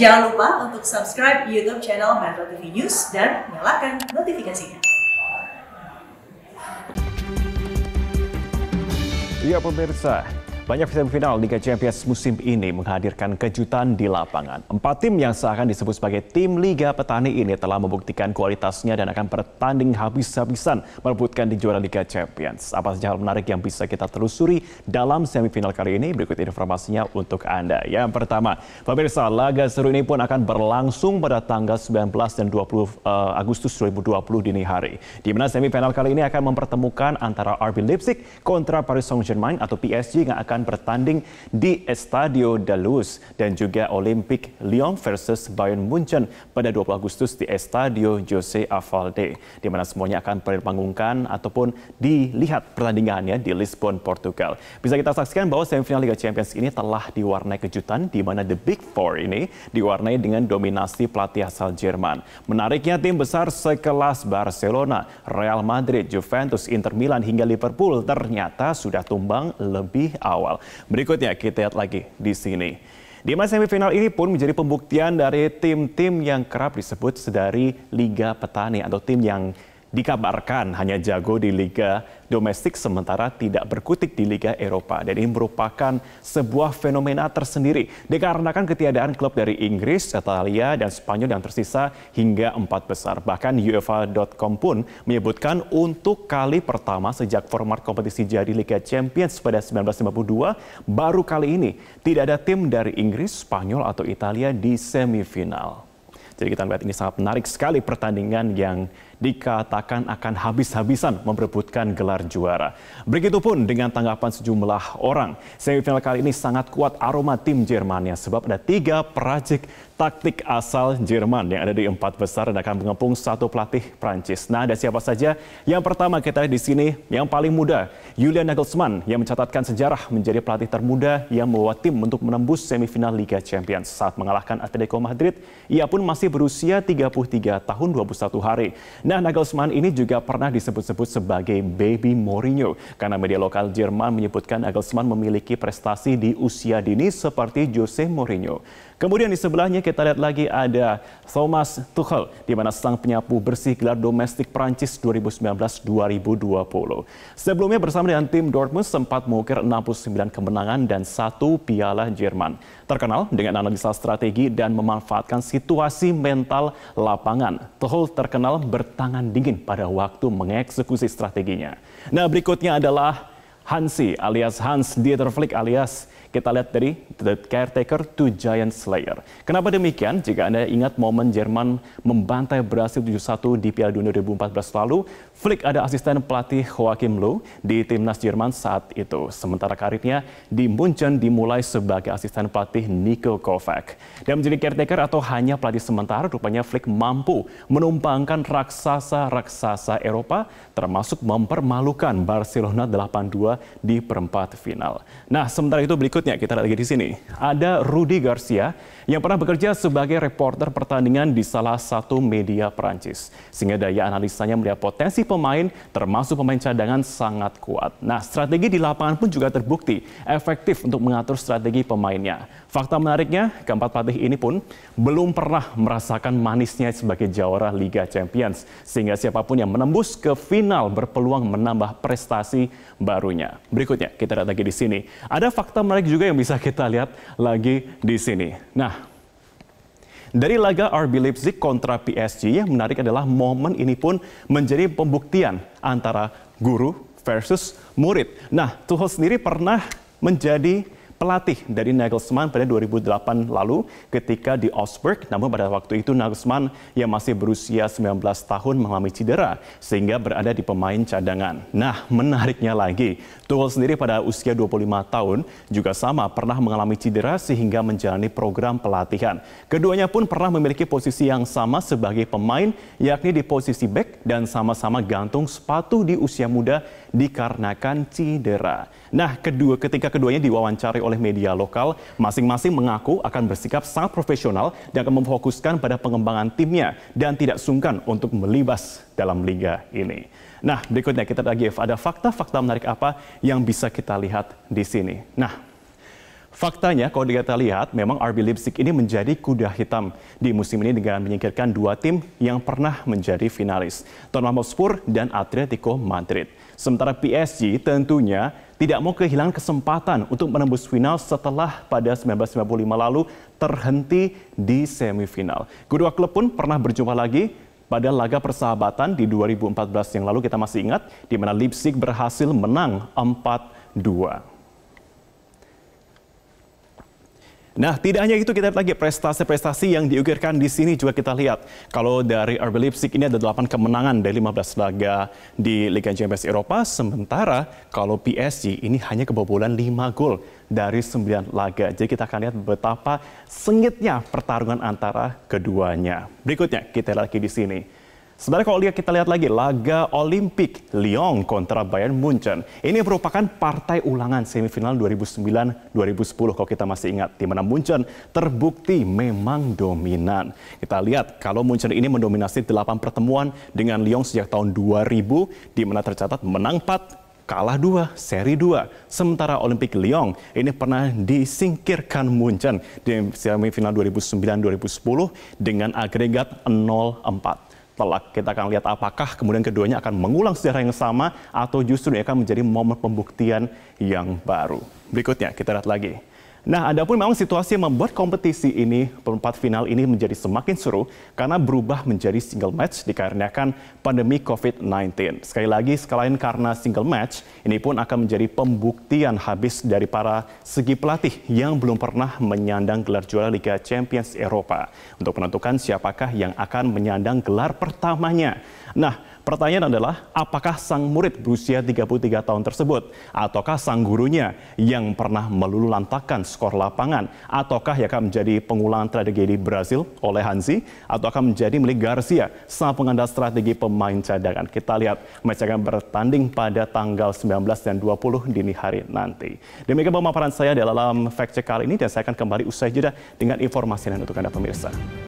Jangan lupa untuk subscribe YouTube channel Metro TV News dan nyalakan notifikasinya. Ya pemirsa, banyak semifinal Liga Champions musim ini menghadirkan kejutan di lapangan. Empat tim yang seakan disebut sebagai tim Liga Petani ini telah membuktikan kualitasnya dan akan bertanding habis-habisan merebutkan di juara Liga Champions. Apa saja hal menarik yang bisa kita telusuri dalam semifinal kali ini? Berikut informasinya untuk Anda. Yang pertama, pemirsa, laga seru ini pun akan berlangsung pada tanggal 19 dan 20 eh, Agustus 2020 dini hari. Di mana semifinal kali ini akan mempertemukan antara RB Leipzig kontra Paris Saint-Germain atau PSG yang akan akan bertanding di Estadio Dalus dan juga Olimpik Lyon versus Bayern Munchen pada 20 Agustus di Estadio Jose Avalde, di mana semuanya akan dipanggungkan ataupun dilihat pertandingannya di Lisbon, Portugal. Bisa kita saksikan bahwa semifinal Liga Champions ini telah diwarnai kejutan di mana The Big Four ini diwarnai dengan dominasi pelatih asal Jerman. Menariknya tim besar sekelas Barcelona, Real Madrid, Juventus, Inter Milan hingga Liverpool ternyata sudah tumbang lebih awal awal. Berikutnya kita lihat lagi di sini. Di masa semifinal ini pun menjadi pembuktian dari tim-tim yang kerap disebut sedari Liga Petani atau tim yang dikabarkan hanya jago di liga domestik sementara tidak berkutik di liga Eropa dan ini merupakan sebuah fenomena tersendiri dikarenakan ketiadaan klub dari Inggris, Italia dan Spanyol yang tersisa hingga empat besar. Bahkan UEFA.com pun menyebutkan untuk kali pertama sejak format kompetisi jadi Liga Champions pada 1952 baru kali ini tidak ada tim dari Inggris, Spanyol atau Italia di semifinal. Jadi kita lihat ini sangat menarik sekali pertandingan yang dikatakan akan habis-habisan memperebutkan gelar juara. Begitupun dengan tanggapan sejumlah orang. Semifinal kali ini sangat kuat aroma tim Jerman ya sebab ada tiga perajik taktik asal Jerman yang ada di empat besar dan akan mengepung satu pelatih Prancis. Nah, ada siapa saja? Yang pertama kita lihat di sini yang paling muda, Julian Nagelsmann yang mencatatkan sejarah menjadi pelatih termuda yang membawa tim untuk menembus semifinal Liga Champions. Saat mengalahkan Atletico Madrid, ia pun masih berusia 33 tahun 21 hari. Nah, Nagelsmann ini juga pernah disebut-sebut sebagai baby Mourinho karena media lokal Jerman menyebutkan Nagelsmann memiliki prestasi di usia dini seperti Jose Mourinho. Kemudian di sebelahnya kita lihat lagi ada Thomas Tuchel, di mana sang penyapu bersih gelar domestik Prancis 2019-2020. Sebelumnya bersama dengan tim Dortmund sempat mengukir 69 kemenangan dan satu piala Jerman. Terkenal dengan analisa strategi dan memanfaatkan situasi mental lapangan. Tuchel terkenal bertangan dingin pada waktu mengeksekusi strateginya. Nah berikutnya adalah Hansi alias Hans Dieter Flick alias kita lihat dari The Caretaker to Giant Slayer. Kenapa demikian? Jika Anda ingat momen Jerman membantai Brasil 7-1 di Piala Dunia 2014 lalu, Flick ada asisten pelatih Joachim Lu di timnas Jerman saat itu. Sementara karirnya di Munchen dimulai sebagai asisten pelatih Niko Kovac. Dan menjadi caretaker atau hanya pelatih sementara, rupanya Flick mampu menumpangkan raksasa-raksasa Eropa, termasuk mempermalukan Barcelona 8-2 di perempat final. Nah, sementara itu berikut berikutnya kita lihat lagi di sini. Ada Rudy Garcia yang pernah bekerja sebagai reporter pertandingan di salah satu media Perancis. Sehingga daya analisanya melihat potensi pemain termasuk pemain cadangan sangat kuat. Nah strategi di lapangan pun juga terbukti efektif untuk mengatur strategi pemainnya. Fakta menariknya keempat pelatih ini pun belum pernah merasakan manisnya sebagai jawara Liga Champions. Sehingga siapapun yang menembus ke final berpeluang menambah prestasi barunya. Berikutnya kita lihat lagi di sini. Ada fakta menarik juga yang bisa kita lihat lagi di sini. Nah, dari laga RB Leipzig kontra PSG yang menarik adalah momen ini pun menjadi pembuktian antara guru versus murid. Nah, Tuchel sendiri pernah menjadi pelatih dari Nagelsmann pada 2008 lalu ketika di Augsburg. Namun pada waktu itu Nagelsmann yang masih berusia 19 tahun mengalami cedera sehingga berada di pemain cadangan. Nah, menariknya lagi, Tuchel sendiri pada usia 25 tahun juga sama pernah mengalami cedera sehingga menjalani program pelatihan. Keduanya pun pernah memiliki posisi yang sama sebagai pemain yakni di posisi back dan sama-sama gantung sepatu di usia muda dikarenakan cedera. Nah, kedua ketika keduanya diwawancari oleh media lokal, masing-masing mengaku akan bersikap sangat profesional dan akan memfokuskan pada pengembangan timnya dan tidak sungkan untuk melibas dalam liga ini. Nah, berikutnya kita lagi ada fakta-fakta menarik apa yang bisa kita lihat di sini. Nah, Faktanya kalau kita lihat memang RB Leipzig ini menjadi kuda hitam di musim ini dengan menyingkirkan dua tim yang pernah menjadi finalis, Tottenham Hotspur dan Atletico Madrid. Sementara PSG tentunya tidak mau kehilangan kesempatan untuk menembus final setelah pada 1995 lalu terhenti di semifinal. Kedua klub pun pernah berjumpa lagi pada laga persahabatan di 2014 yang lalu kita masih ingat di mana Leipzig berhasil menang 4-2. Nah, tidak hanya itu, kita lihat lagi prestasi-prestasi yang diukirkan di sini juga kita lihat. Kalau dari RB Leipzig ini ada 8 kemenangan dari 15 laga di Liga Champions Eropa, sementara kalau PSG ini hanya kebobolan 5 gol dari 9 laga. Jadi kita akan lihat betapa sengitnya pertarungan antara keduanya. Berikutnya kita lihat lagi di sini. Sebenarnya kalau kita lihat lagi laga Olimpik Lyon kontra Bayern Munchen. Ini merupakan partai ulangan semifinal 2009-2010 kalau kita masih ingat. Di mana Munchen terbukti memang dominan. Kita lihat kalau Munchen ini mendominasi 8 pertemuan dengan Lyon sejak tahun 2000 di mana tercatat menang 4, kalah dua, seri dua. Sementara Olimpik Lyon ini pernah disingkirkan Munchen di semifinal 2009-2010 dengan agregat 0-4 telak. Kita akan lihat apakah kemudian keduanya akan mengulang sejarah yang sama atau justru akan menjadi momen pembuktian yang baru. Berikutnya kita lihat lagi. Nah, adapun memang situasi yang membuat kompetisi ini, perempat final ini menjadi semakin seru karena berubah menjadi single match dikarenakan pandemi COVID-19. Sekali lagi, sekalian karena single match, ini pun akan menjadi pembuktian habis dari para segi pelatih yang belum pernah menyandang gelar juara Liga Champions Eropa untuk menentukan siapakah yang akan menyandang gelar pertamanya. Nah, Pertanyaan adalah, apakah sang murid berusia 33 tahun tersebut? Ataukah sang gurunya yang pernah melulu skor lapangan? Ataukah yang akan menjadi pengulangan tragedi Brazil oleh Hansi? Atau akan menjadi milik Garcia, sang pengandal strategi pemain cadangan? Kita lihat, match akan bertanding pada tanggal 19 dan 20 dini hari nanti. Demikian pemaparan saya dalam Fact Check kali ini dan saya akan kembali usai jeda dengan informasi lain untuk Anda pemirsa.